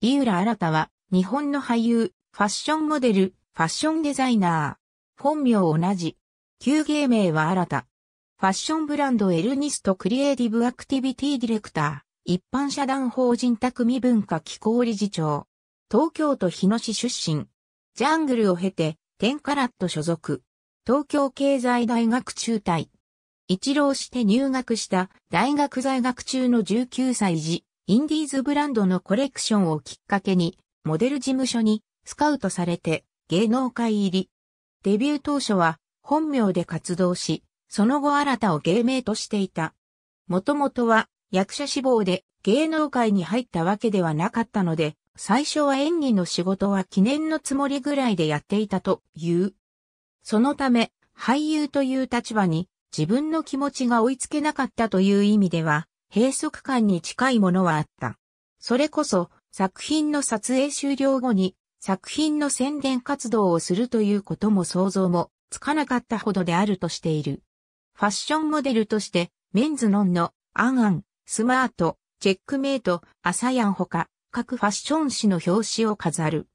井浦新は、日本の俳優、ファッションモデル、ファッションデザイナー。本名同じ。旧芸名は新た。ファッションブランドエルニストクリエイティブアクティビティディレクター。一般社団法人匠文化機構理事長。東京都日野市出身。ジャングルを経て、10カラット所属。東京経済大学中退。一浪して入学した大学在学中の19歳時、インディーズブランドのコレクションをきっかけに、モデル事務所にスカウトされて芸能界入り。デビュー当初は本名で活動し、その後新たを芸名としていた。もともとは役者志望で芸能界に入ったわけではなかったので、最初は演技の仕事は記念のつもりぐらいでやっていたという。そのため、俳優という立場に自分の気持ちが追いつけなかったという意味では、閉塞感に近いものはあった。それこそ作品の撮影終了後に作品の宣伝活動をするということも想像もつかなかったほどであるとしている。ファッションモデルとしてメンズノンのアンアン、スマート、チェックメイト、アサヤンほか各ファッション誌の表紙を飾る。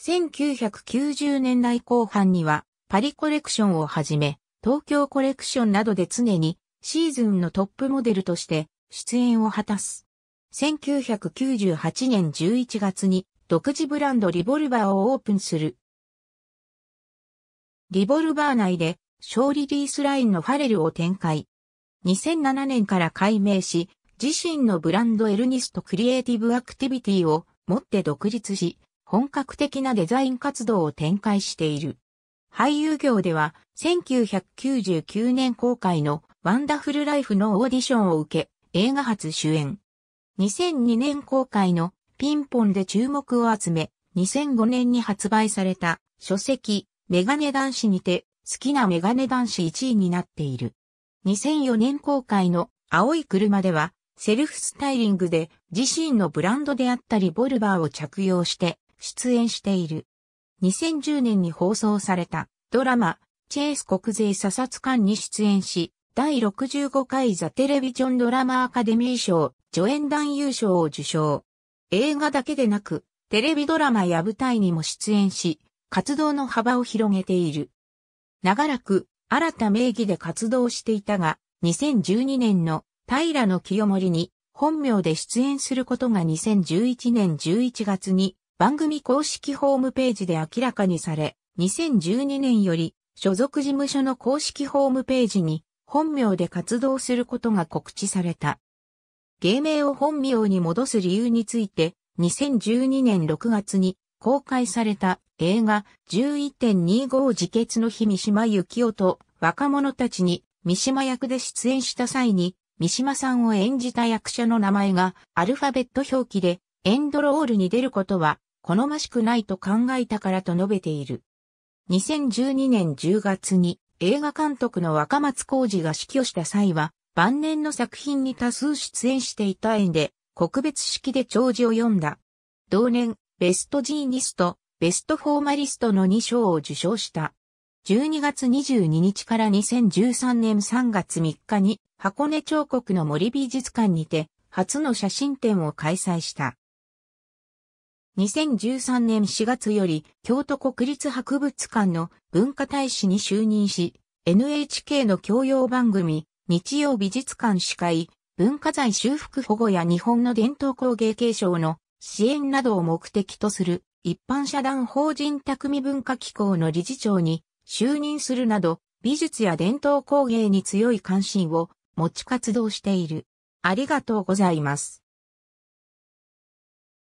1990年代後半にはパリコレクションをはじめ東京コレクションなどで常にシーズンのトップモデルとして出演を果たす。1998年11月に独自ブランドリボルバーをオープンする。リボルバー内で小リリースラインのファレルを展開。2007年から改名し、自身のブランドエルニストクリエイティブアクティビティを持って独立し、本格的なデザイン活動を展開している。俳優業では1999年公開のワンダフルライフのオーディションを受け、映画初主演。2002年公開のピンポンで注目を集め、2005年に発売された書籍メガネ男子にて好きなメガネ男子1位になっている。2004年公開の青い車ではセルフスタイリングで自身のブランドであったリボルバーを着用して出演している。2010年に放送されたドラマチェイス国税査察官に出演し、第65回ザ・テレビジョンドラマアカデミー賞、助演男優賞を受賞。映画だけでなく、テレビドラマや舞台にも出演し、活動の幅を広げている。長らく、新た名義で活動していたが、2012年の平野清盛に本名で出演することが2011年11月に番組公式ホームページで明らかにされ、2012年より所属事務所の公式ホームページに本名で活動することが告知された。芸名を本名に戻す理由について、2012年6月に公開された映画11.25自決の日三島幸紀夫と若者たちに三島役で出演した際に三島さんを演じた役者の名前がアルファベット表記でエンドロールに出ることは好ましくないと考えたからと述べている。2012年10月に映画監督の若松浩二が死去した際は、晩年の作品に多数出演していた縁で、告別式で弔辞を読んだ。同年、ベストジーニスト、ベストフォーマリストの2賞を受賞した。12月22日から2013年3月3日に、箱根彫刻の森美術館にて、初の写真展を開催した。2013年4月より京都国立博物館の文化大使に就任し、NHK の教養番組、日曜美術館司会、文化財修復保護や日本の伝統工芸継承の支援などを目的とする一般社団法人匠文化機構の理事長に就任するなど美術や伝統工芸に強い関心を持ち活動している。ありがとうございます。